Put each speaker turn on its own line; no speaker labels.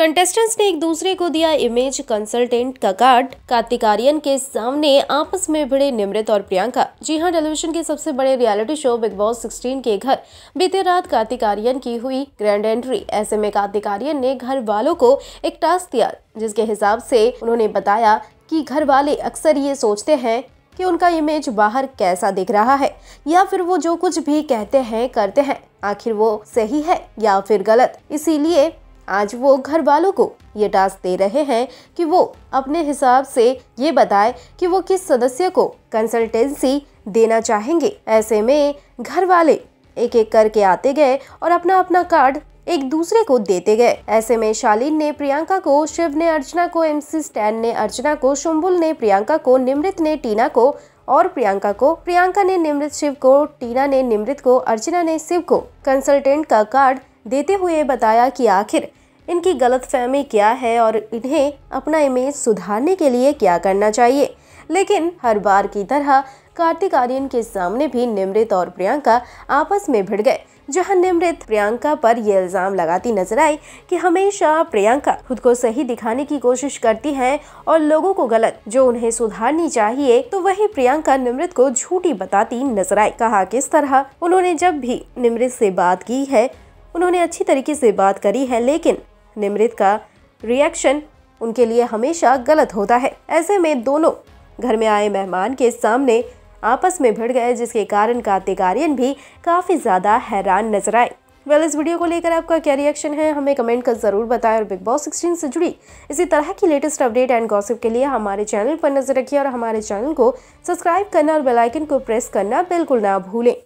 contestants ने एक दूसरे को दिया इमेज कंसल्टेंट का कार्ड कार्तिक आर्यन के सामने आपस में भिड़े निमृत और प्रियंका जी हाँ टेलीविजन के सबसे बड़े रियलिटी शो बिग बॉस 16 के घर बीते रात कार्तिक आर्यन की हुई ग्रैंड एंट्री ऐसे में कार्तिक आर्यन ने घर वालों को एक टास्क दिया जिसके हिसाब से उन्होंने बताया कि घर वाले अक्सर ये सोचते हैं कि उनका इमेज बाहर कैसा दिख रहा है या फिर वो जो कुछ भी कहते हैं करते हैं आखिर वो सही है या फिर गलत इसीलिए आज वो घर वालों को ये टास्क दे रहे हैं कि वो अपने हिसाब से ये बताए कि वो किस सदस्य को कंसल्टेंसी देना चाहेंगे ऐसे में घर वाले एक एक करके आते गए और अपना अपना कार्ड एक दूसरे को देते गए ऐसे में शालीन ने प्रियंका को शिव ने अर्चना को एमसी स्टैन ने अर्चना को शुम्बुल ने प्रियंका को निमृत ने टीना को और प्रियंका को प्रियंका ने निमृत शिव को टीना ने निमृत को अर्चना ने शिव को कंसल्टेंट का कार्ड देते हुए बताया कि आखिर इनकी गलतफहमी क्या है और इन्हें अपना इमेज सुधारने के लिए क्या करना चाहिए लेकिन हर बार की तरह कार्तिक आर्यन के सामने भी निमृत और प्रियंका आपस में भिड़ गए जहां निमृत प्रियंका पर यह इल्ज़ाम लगाती नजर आई कि हमेशा प्रियंका खुद को सही दिखाने की कोशिश करती हैं और लोगों को गलत जो उन्हें सुधारनी चाहिए तो वही प्रियंका निमृत को झूठी बताती नजर आई कहा किस तरह उन्होंने जब भी निमृत से बात की है उन्होंने अच्छी तरीके से बात करी है लेकिन निमृत का रिएक्शन उनके लिए हमेशा गलत होता है ऐसे में दोनों घर में आए मेहमान के सामने आपस में भिड़ गए जिसके कारण कार्तिक आर्यन भी काफ़ी ज़्यादा हैरान नजर आए वेल इस वीडियो को लेकर आपका क्या रिएक्शन है हमें कमेंट कर ज़रूर बताएं और बिग बॉस सिक्सटीन से जुड़ी इसी तरह की लेटेस्ट अपडेट एंड गॉसिप के लिए हमारे चैनल पर नजर रखिए और हमारे चैनल को सब्सक्राइब करना और बेलाइकन को प्रेस करना बिल्कुल ना भूलें